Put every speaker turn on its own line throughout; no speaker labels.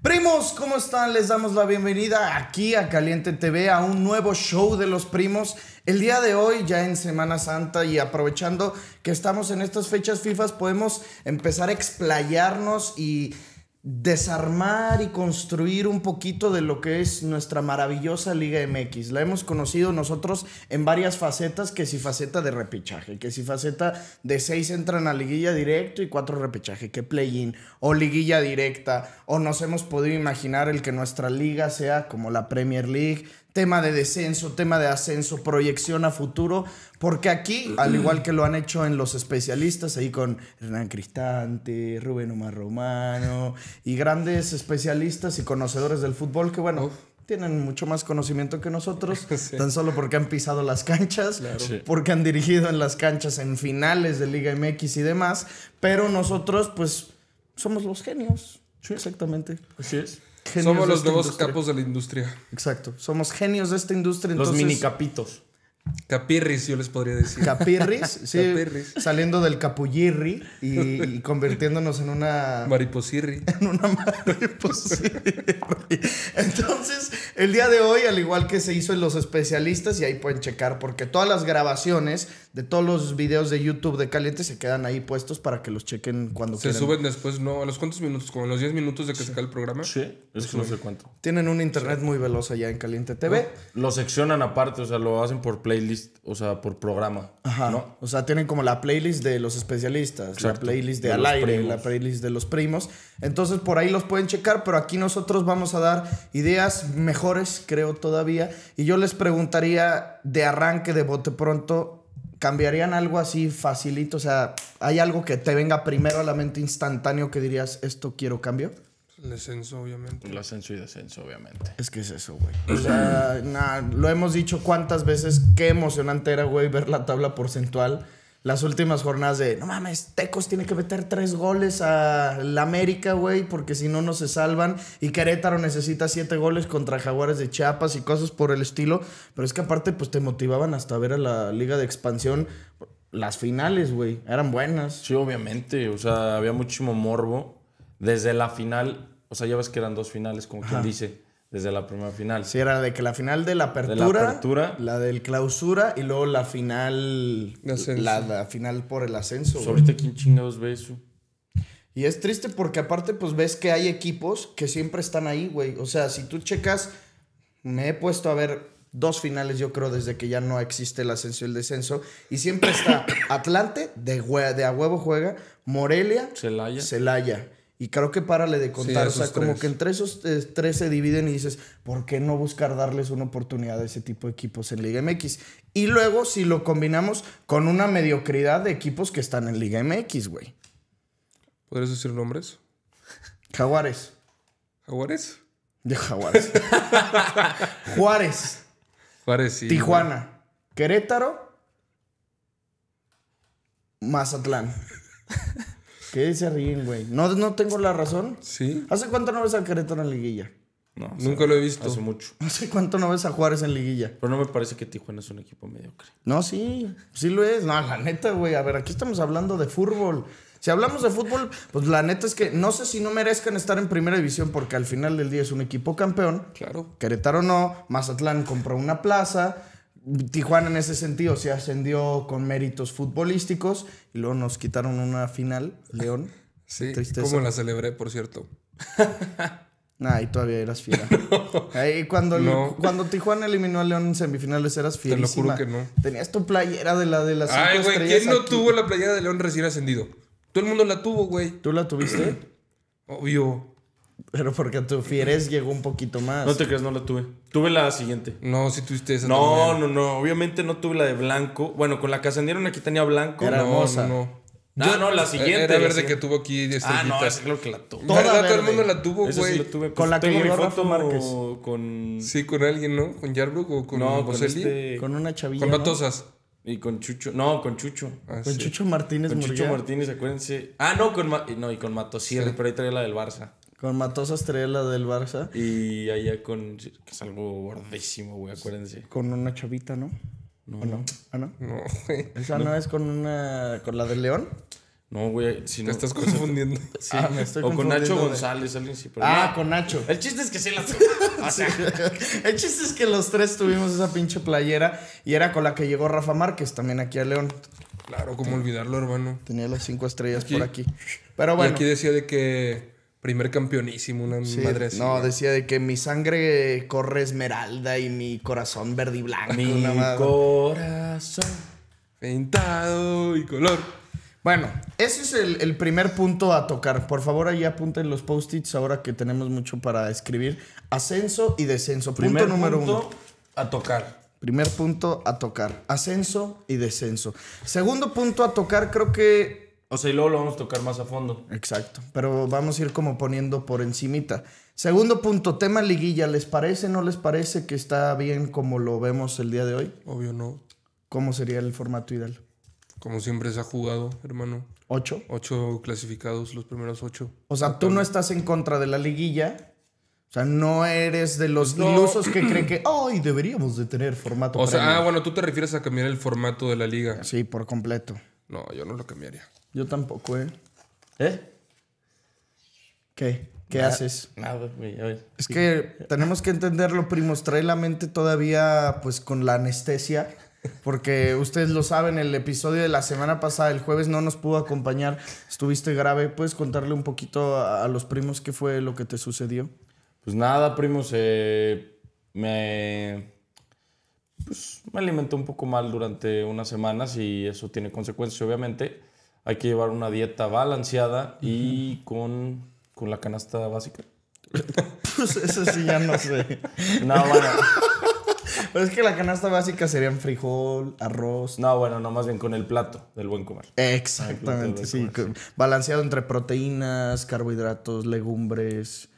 Primos, ¿cómo están? Les damos la bienvenida aquí a Caliente TV a un nuevo show de los primos. El día de hoy, ya en Semana Santa y aprovechando que estamos en estas fechas FIFA, podemos empezar a explayarnos y desarmar y construir un poquito de lo que es nuestra maravillosa Liga MX. La hemos conocido nosotros en varias facetas, que si faceta de repechaje, que si faceta de seis entran a liguilla directo y cuatro repechaje, que play-in o liguilla directa, o nos hemos podido imaginar el que nuestra liga sea como la Premier League, tema de descenso, tema de ascenso, proyección a futuro, porque aquí, al igual que lo han hecho en los especialistas, ahí con Hernán Cristante, Rubén Omar Romano y grandes especialistas y conocedores del fútbol que, bueno, tienen mucho más conocimiento que nosotros, tan solo porque han pisado las canchas, porque han dirigido en las canchas en finales de Liga MX y demás, pero nosotros pues somos los genios. Sí. Exactamente. Así es. Somos los nuevos capos de la
industria. Exacto.
Somos genios de esta industria. Entonces, los
capitos. Capirris, yo les podría decir. Capirris, sí.
Saliendo del capullirri y, convirtiéndonos en una.
Mariposirri. En una mariposirri.
Entonces, el día de hoy, al igual que se hizo en los especialistas, y ahí pueden checar, porque todas las grabaciones de todos los videos de YouTube de Caliente se quedan ahí puestos para que los chequen cuando se quieran. Se suben
después, ¿no? ¿A los cuántos minutos? ¿Como a los 10 minutos de que se cae el programa? Sí, es que
no sé cuánto. Tienen un internet muy veloz allá en Caliente TV. Lo seccionan aparte, o sea, lo hacen por play
playlist, o sea, por programa.
O sea, tienen como la playlist de los especialistas, la playlist de, al aire, la playlist de los primos. Entonces, por ahí los pueden checar, pero aquí nosotros vamos a dar ideas mejores, creo todavía. Y yo les preguntaría de arranque, de bote pronto, ¿cambiarían algo así facilito? O sea, ¿hay algo que te venga primero a la mente instantáneo que dirías, esto quiero cambio? El descenso, obviamente. El ascenso y descenso, obviamente. Es que es eso, güey. O sea, nada lo hemos dicho cuántas veces. Qué emocionante era, güey, ver la tabla porcentual. Las últimas jornadas de, no mames, Tecos tiene que meter tres goles la América, güey, porque si no, no se salvan. Y Querétaro necesita siete goles contra Jaguares de Chiapas y cosas por el estilo. Pero es que aparte, pues te motivaban hasta ver a la Liga de Expansión. Las finales, güey, eran buenas.
Sí, obviamente. O sea, había muchísimo morbo desde la final, o sea, ya ves que eran
dos finales, como quien dice, desde la primera final. Sí, era de que la final de la apertura, la, del clausura y luego la final, la, final por el ascenso. Pues ahorita quién chingados ve eso. Y es triste porque aparte pues ves que hay equipos que siempre están ahí, güey. O sea, si tú checas, me he puesto a ver dos finales, yo creo, desde que ya no existe el ascenso y el descenso. Y siempre está Atlante, de, a huevo juega, Morelia, Celaya. Y creo que párale de contar. o sea, como que entre esos eh, tres se dividen y dices, ¿por qué no buscar darles una oportunidad a ese tipo de equipos en Liga MX? Y luego, si lo combinamos con una mediocridad de equipos que están en Liga
MX, güey. ¿Podrías decir nombres? Jaguares. ¿Jaguares? De Jaguares. Juárez. Juárez, Tijuana.
Querétaro. Mazatlán. ¿Qué dice ríen, güey? ¿No, ¿No tengo la razón? Sí. ¿Hace cuánto no ves a Querétaro en liguilla? No, nunca lo he visto. Hace mucho. ¿Hace cuánto no ves a Juárez en liguilla. Pero no me parece que Tijuana es un equipo mediocre. No, sí, sí lo es. No, la neta, güey. A ver, aquí estamos hablando de fútbol. Si hablamos de fútbol, pues la neta es que no sé si no merezcan estar en primera división porque al final del día es un equipo campeón. Claro. Querétaro no, Mazatlán compró una plaza. Tijuana en ese sentido se ascendió con méritos futbolísticos y luego nos quitaron una final, León. Sí, ¿Cómo la
celebré, por cierto?
Nah, y todavía eras fiera. cuando, cuando Tijuana eliminó a León en semifinales eras fiera? Te lo juro que no. Tenías tu playera de la de las Ay, güey, ¿quién no tuvo
la playera de León recién ascendido? Todo el mundo la tuvo, güey. ¿Tú la tuviste? Obvio. Pero porque
tu Fieres llegó un poquito más. No te
creas, no la tuve. Tuve la siguiente. No, si tuviste esa. No, no, no. Obviamente no tuve la de blanco. Bueno, con la que ascendieron aquí tenía blanco. Era hermosa. No, no. Ah, no, la siguiente. Era verde que tuvo aquí Ah, no, es creo que la tuvo. Toda verdad, todo el mundo la tuvo, güey. Pues con la
que tuve foto Márquez. Con... Sí, con alguien, ¿no? ¿Con Jarbrook o con no, Con, este...
con una chavilla, Con Matosas. Y con Chucho, no, con Chucho. Ah, con Chucho Martínez Con Chucho Martínez, acuérdense. Ah, no, con no, y con Matosierre, pero ahí traía la del Barça.
Con Matosa Estrella
del Barça. Y allá con. que es algo gordísimo, güey, acuérdense.
Con una chavita, ¿no? No. no? ¿Ah, no? ¿Esa no.
es con una. con la del León? No, güey, si no. Te estás confundiendo. Sí. Ah, me estoy confundiendo. O con Nacho González, alguien sí. ah, con
Nacho. El chiste es que sí la O El chiste es que los tres tuvimos esa pinche playera y era con la que llegó Rafa Márquez también aquí a León. Claro, como olvidarlo, hermano. Tenía las
cinco estrellas por aquí. Pero bueno. aquí decía de que Primer campeonísimo, una sí, madre No, decía
de que mi sangre corre esmeralda y mi corazón verde y blanco. Mi corazón pintado y color. Bueno, ese es el, primer punto a tocar. Por favor, ahí apunten los post-its ahora que tenemos mucho para escribir. Ascenso y descenso. Punto número punto uno.
a tocar.
Primer punto a tocar. Ascenso y descenso. Segundo punto a tocar, creo que o sea, y luego lo vamos a tocar más a fondo. Exacto. Pero vamos a ir como poniendo por encimita. Segundo punto, tema liguilla. ¿Les parece, no les parece que está bien como lo vemos el día de hoy? Obvio no. ¿Cómo sería el formato ideal?
Como siempre se ha jugado, hermano. ¿Ocho? Ocho clasificados, los primeros ocho. O sea, tú no
estás en contra de la liguilla. O sea, no eres de los ilusos que creen que hoy deberíamos de tener formato. O sea, ah,
bueno, tú te refieres a cambiar el formato de la liga. Sí, por completo. No, yo no lo cambiaría. Yo tampoco, ¿eh? ¿Eh? ¿Qué? ¿Qué haces?
Nada, güey. Es
que tenemos que entenderlo, primos. Trae la mente todavía, pues, con la anestesia. Porque ustedes lo saben, el episodio de la semana pasada, el jueves, no nos pudo acompañar. Estuviste grave. ¿Puedes contarle un poquito a, los primos qué fue lo que te sucedió? Pues nada, primos.
Eh,
me.
Pues me alimenté un poco mal durante unas semanas y eso tiene consecuencias, obviamente hay que llevar una dieta balanceada y con, con, la canasta básica.
pues eso sí ya no sé. no, bueno. Pero pues es que la canasta básica serían frijol, arroz. No, bueno, no, más bien con el plato del buen comer. Exactamente, sí. Balanceado entre proteínas, carbohidratos, legumbres,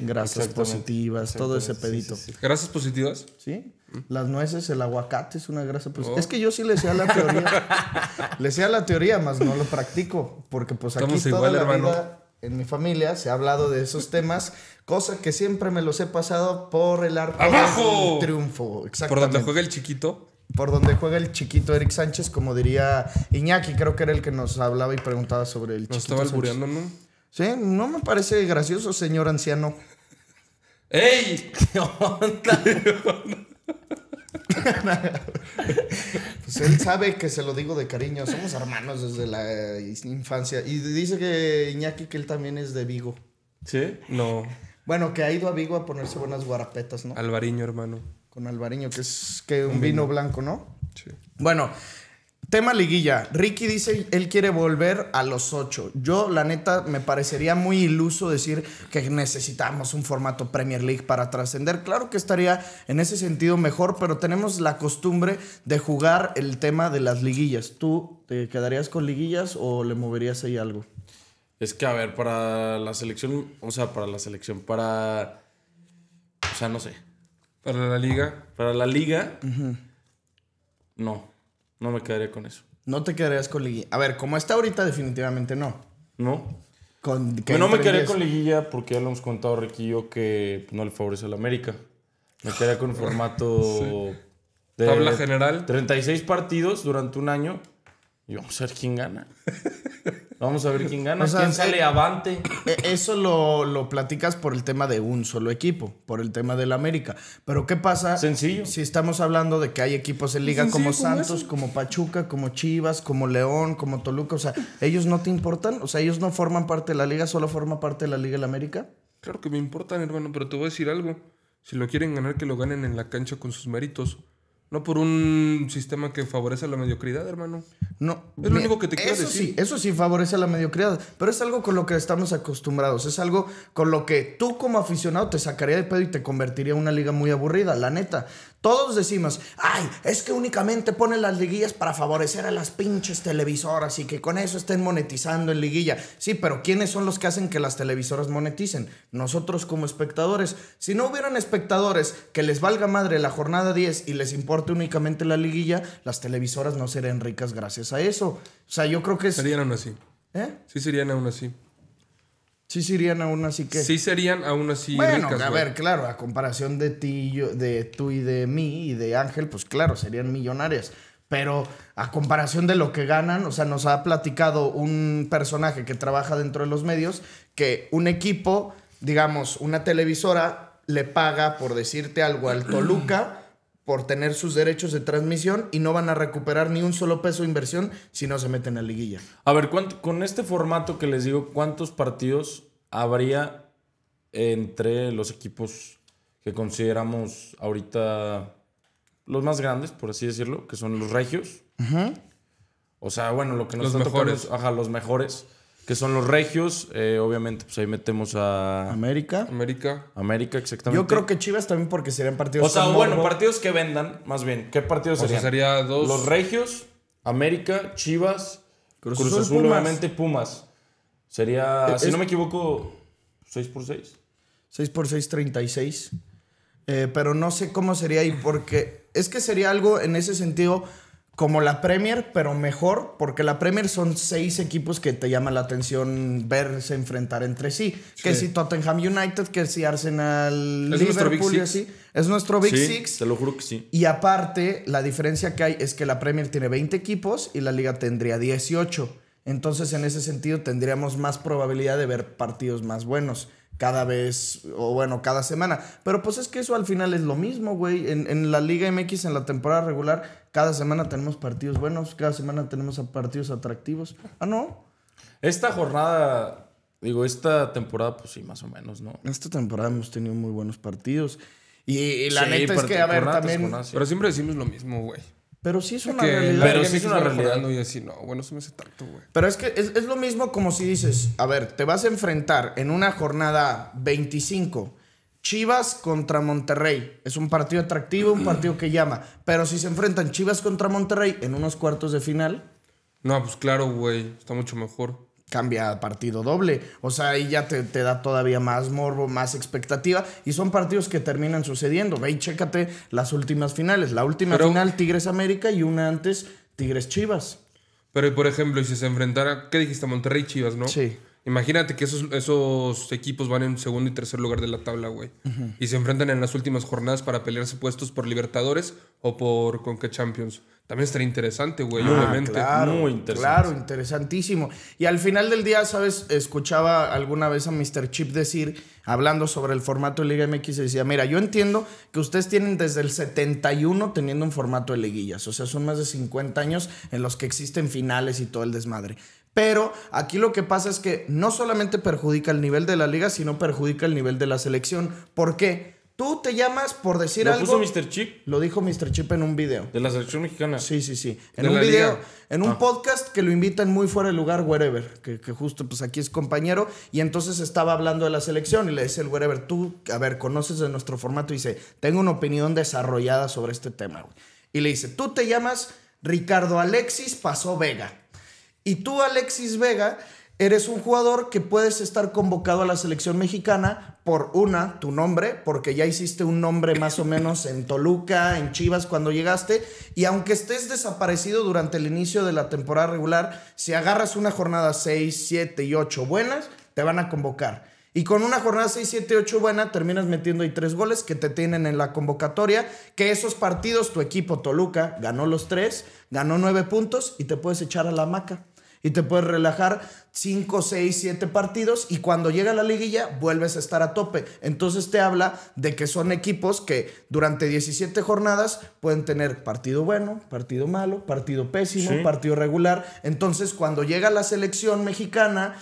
grasas positivas, todo ese pedito. ¿Grasas positivas? Sí. Las nueces, el aguacate es una grasa. Pues, oh. Es que yo sí le sé a la teoría. le sé la teoría, más no lo practico.
Porque pues aquí toda la Vida
en mi familia se ha hablado de esos temas, cosa que siempre me los he pasado por el arte ¡Abajo! triunfo. Por donde juega
el chiquito.
Por donde juega el chiquito Eric Sánchez, como diría Iñaki, creo que era el que nos hablaba y preguntaba sobre el nos chiquito. estaba albureando, ¿no? Sí, no me parece gracioso, señor anciano. ¡Ey! ¿Qué onda? pues él sabe que se lo digo de cariño. Somos hermanos desde la infancia. Y dice que Iñaki que él también es de Vigo.
¿Sí? No.
Bueno, que ha ido a Vigo a ponerse buenas guarapetas, ¿no?
Alvariño, hermano.
Con Alvariño, que es que un, vino. vino. blanco, ¿no? Sí. Bueno, Tema liguilla. Ricky dice él quiere volver a los ocho. Yo, la neta, me parecería muy iluso decir que necesitamos un formato Premier League para trascender. Claro que estaría en ese sentido mejor, pero tenemos la costumbre de jugar el tema de las liguillas. ¿Tú te quedarías con liguillas o le moverías ahí algo?
Es que, a ver, para la selección, o sea, para la selección, para...
O sea, no sé. Para la liga. Para la liga. No. No me quedaría con eso. No te quedarías con liguilla. A ver, como está ahorita, definitivamente no. No. Con, que no me quedaría con
liguilla porque ya lo hemos contado Riquillo que no le favorece la América. Me quedaría con formato de tabla general. 36 partidos durante un año y vamos a ver quién gana.
Vamos a ver quién gana, quién sale avante. E, eso lo, platicas por el tema de un solo equipo, por el tema del América. Pero ¿qué pasa? Sencillo. Si estamos hablando de que hay equipos en liga como Santos, como Pachuca, como Chivas, como León, como Toluca. O sea, ¿ellos no te importan? O sea, ¿ellos no forman parte de la liga, solo forma parte de la liga el América? Claro que me importan,
hermano, pero te voy a decir algo. Si lo quieren ganar, que lo ganen en la cancha con sus méritos. No por un sistema que favorece la mediocridad, hermano.
No. Es lo único que te quiero eso Sí, eso sí favorece la mediocridad. Pero es algo con lo que estamos acostumbrados. Es algo con lo que tú como aficionado te sacaría de pedo y te convertiría en una liga muy aburrida, la neta. Todos decimos, ay, es que únicamente ponen las liguillas para favorecer a las pinches televisoras y que con eso estén monetizando en liguilla. Sí, pero ¿quiénes son los que hacen que las televisoras moneticen? Nosotros como espectadores. Si no hubieran espectadores que les valga madre la jornada 10 y les importe únicamente la liguilla, las televisoras no serían ricas gracias a eso. O sea, yo creo que Serían aún así.
¿Eh? Sí, serían aún así. Sí serían aún así que... Sí serían aún así Bueno, a ver,
claro, a comparación de ti, yo, de tú y de mí y de Ángel, pues claro, serían millonarias. Pero a comparación de lo que ganan, o sea, nos ha platicado un personaje que trabaja dentro de los medios que un equipo, digamos, una televisora le paga, por decirte algo, al Toluca por tener sus derechos de transmisión y no van a recuperar ni un solo peso de inversión si no se meten a liguilla. A ver, con
este formato que les digo, ¿cuántos partidos habría entre los equipos que consideramos ahorita los más grandes, por así decirlo, que son los regios? O sea, bueno, lo que nos los los mejores que son los regios. Eh, obviamente, pues ahí metemos a. América. América. América, exactamente. Yo creo
que Chivas también porque serían partidos. O sea, bueno,
partidos que vendan, más bien. ¿Qué partidos o serían? sería Los regios, América, Chivas, Cruz, Azul, Pumas. obviamente Pumas. Sería, eh, si no me
equivoco, 6 por 6. 6 por 6, 36. Eh, pero no sé cómo sería ahí porque es que sería algo en ese sentido como la Premier, pero mejor, porque la Premier son seis equipos que te llama la atención verse enfrentar entre sí. Que si Tottenham United, que si Arsenal, Liverpool y así. Es nuestro Big Six. Te lo juro que sí. Y aparte, la diferencia que hay es que la Premier tiene 20 equipos y la Liga tendría 18. Entonces, en ese sentido, tendríamos más probabilidad de ver partidos más buenos cada vez, o bueno, cada semana. Pero pues es que eso al final es lo mismo, güey. En, la Liga MX, en la temporada regular, cada semana tenemos partidos buenos, cada semana tenemos partidos atractivos. Ah, no.
Esta jornada, digo, esta temporada, pues sí, más o menos, ¿no?
Esta temporada hemos tenido muy buenos partidos. Y, la neta es que, a ver, también... Pero siempre decimos lo mismo, güey. Pero sí es una realidad. Pero sí es una realidad, no no, bueno, se me hace tanto, güey. Pero es que es, es, lo mismo como si dices, a ver, te vas a enfrentar en una jornada 25, Chivas contra Monterrey. Es un partido atractivo, un partido que llama. Pero si se enfrentan Chivas contra Monterrey en unos cuartos de final.
No, pues claro, güey, está mucho mejor
cambia partido doble. O sea, ahí ya te, da todavía más morbo, más expectativa. Y son partidos que terminan sucediendo. Ve y chécate las últimas finales. La última final, Tigres
América, y una antes, Tigres Chivas. Pero, por ejemplo, y si se enfrentara, ¿qué dijiste? Monterrey Chivas, ¿no? Sí. Imagínate que esos, esos equipos van en segundo y tercer lugar de la tabla, güey. Y se enfrentan en las últimas jornadas para pelearse puestos por Libertadores o por qué? Champions también estaría interesante, güey, ah, obviamente. Muy interesante. Claro,
interesantísimo. Y al final del día, ¿sabes? Escuchaba alguna vez a Mr. Chip decir, hablando sobre el formato de Liga MX, decía, mira, yo entiendo que ustedes tienen desde el 71 teniendo un formato de liguillas, o sea, son más de 50 años en los que existen finales y todo el desmadre. Pero aquí lo que pasa es que no solamente perjudica el nivel de la liga, sino perjudica el nivel de la selección. ¿Por qué? Tú te llamas por decir algo. ¿Lo puso Mr. Chip? Lo dijo Mr. Chip en un video. ¿De la selección mexicana? Sí, sí, sí. En un video, en un ah. podcast que lo invitan muy fuera de lugar, Wherever, que, justo pues aquí es compañero, y entonces estaba hablando de la selección y le dice el Wherever, tú, a ver, conoces de nuestro formato, y dice, tengo una opinión desarrollada sobre este tema, güey. Y le dice, tú te llamas Ricardo Alexis Pasó Vega. Y tú, Alexis Vega, eres un jugador que puedes estar convocado a la selección mexicana por una, tu nombre, porque ya hiciste un nombre más o menos en Toluca, en Chivas cuando llegaste, y aunque estés desaparecido durante el inicio de la temporada regular, si agarras una jornada 6, 7 y 8 buenas, te van a convocar. Y con una jornada 6, 7, 8 buena, terminas metiendo ahí tres goles que te tienen en la convocatoria. Que esos partidos, tu equipo Toluca ganó los tres, ganó nueve puntos y te puedes echar a la hamaca y te puedes relajar 5, 6, 7 partidos y cuando llega la liguilla vuelves a estar a tope. Entonces te habla de que son equipos que durante 17 jornadas pueden tener partido bueno, partido malo, partido pésimo, partido regular. Entonces cuando llega la selección mexicana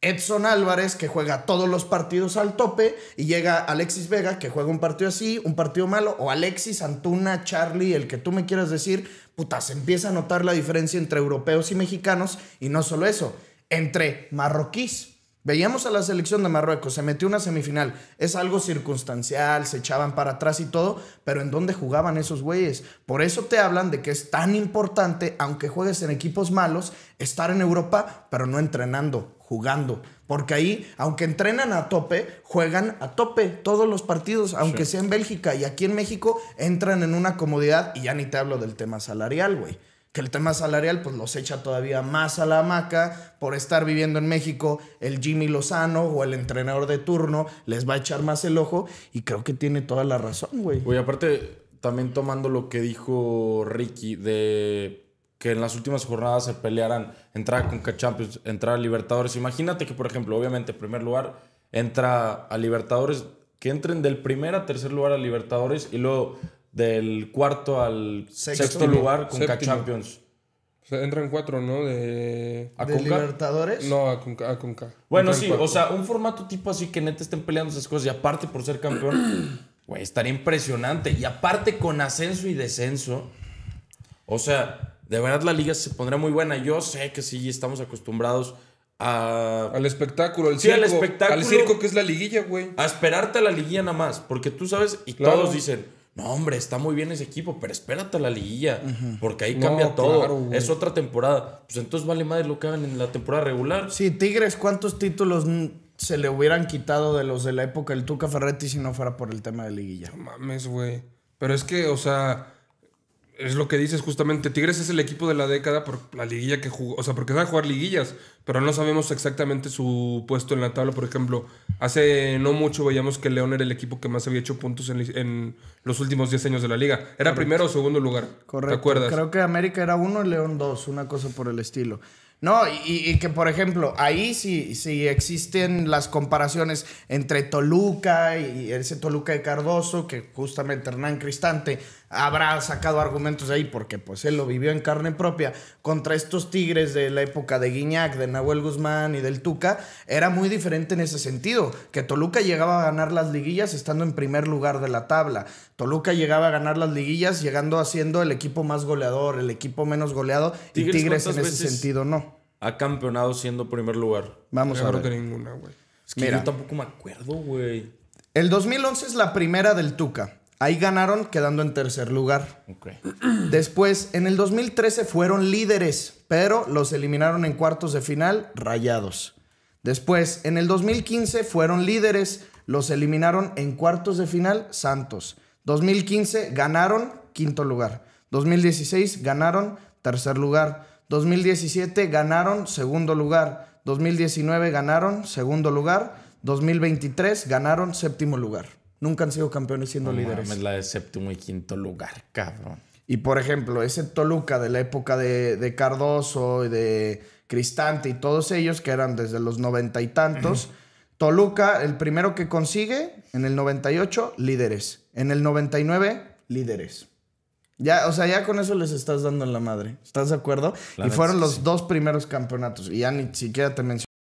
Edson Álvarez, que juega todos los partidos al tope, y llega Alexis Vega, que juega un partido así, un partido malo, o Alexis, Antuna, Charlie, el que tú me quieras decir, puta, se empieza a notar la diferencia entre europeos y mexicanos, y no solo eso, entre marroquíes. Veíamos a la selección de Marruecos, se metió una semifinal, es algo circunstancial, se echaban para atrás y todo, pero ¿en dónde jugaban esos güeyes? Por eso te hablan de que es tan importante, aunque juegues en equipos malos, estar en Europa, pero no entrenando, jugando. Porque ahí, aunque entrenan a tope, juegan a tope todos los partidos, aunque sea en Bélgica y aquí en México, entran en una comodidad y ya ni te hablo del tema salarial, güey. Que el tema salarial pues los echa todavía más a la hamaca por estar viviendo en México. El Jimmy Lozano o el entrenador de turno les va a echar más el ojo y creo que tiene toda la razón, güey. Güey, aparte, también tomando lo que dijo
Ricky de que en las últimas jornadas se pelearan entrar a Champions, entrar a Libertadores. Imagínate que, por ejemplo, obviamente, primer lugar, entra a Libertadores, que entren del primer a tercer lugar a Libertadores y luego del cuarto al sexto, lugar con Champions.
O sea, entran cuatro, ¿no? De, ¿A Libertadores. No, a Conca. Bueno, sí, o sea,
un formato tipo así que neta estén peleando esas cosas y aparte por ser campeón, güey, estaría impresionante. Y aparte con ascenso y descenso, o sea, de verdad la liga se pondrá muy buena. Yo sé que sí, estamos acostumbrados a... Al espectáculo, al circo. al circo
que es la liguilla, güey.
A esperarte a la liguilla nada más, porque tú sabes y todos dicen, no, hombre, está muy bien ese equipo, pero espérate a la liguilla, porque ahí cambia todo. es
otra temporada. Pues entonces vale madre lo que hagan en la temporada regular. Sí, Tigres, ¿cuántos títulos se le hubieran quitado de los de la época del Tuca Ferretti si no
fuera por el tema de liguilla? No mames, güey. Pero es que, o sea es lo que dices justamente. Tigres es el equipo de la década por la liguilla que jugó. O sea, porque sabe jugar liguillas, pero no sabemos exactamente su puesto en la tabla. Por ejemplo, hace no mucho veíamos que León era el equipo que más había hecho puntos en, los últimos 10 años de la liga. Era primero o segundo lugar. Correcto. ¿Te acuerdas? Creo
que América era uno y León dos, una cosa por el estilo. No, y, que por ejemplo, ahí sí, sí, existen las comparaciones entre Toluca y ese Toluca de Cardoso, que justamente Hernán Cristante habrá sacado argumentos ahí porque pues él lo vivió en carne propia contra estos tigres de la época de Guiñac, de Nahuel Guzmán y del Tuca, era muy diferente en ese sentido, que Toluca llegaba a ganar las liguillas estando en primer lugar de la tabla, Toluca llegaba a ganar las liguillas llegando haciendo el equipo más goleador, el equipo menos goleado y Tigres en ese sentido no.
Ha campeonado siendo primer
lugar. Vamos a ver. ninguna, Es yo tampoco me acuerdo, güey. El 2011 es la primera del Tuca. Ahí ganaron quedando en tercer lugar. Después, en el 2013 fueron líderes, pero los eliminaron en cuartos de final rayados. Después, en el 2015 fueron líderes, los eliminaron en cuartos de final Santos. 2015 ganaron quinto lugar. 2016 ganaron tercer lugar. 2017 ganaron segundo lugar. 2019 ganaron segundo lugar. 2023 ganaron séptimo lugar. Nunca han sido campeones siendo líderes. Es la
de séptimo y quinto lugar, cabrón.
Y por ejemplo, ese Toluca de la época de, Cardoso y de Cristante y todos ellos, que eran desde los noventa y tantos. Toluca, el primero que consigue, en el 98, líderes. En el 99, líderes. Ya, o sea, ya con eso les estás dando en la madre. ¿Estás de acuerdo? y fueron los dos primeros campeonatos. Y ya ni siquiera te
mencioné.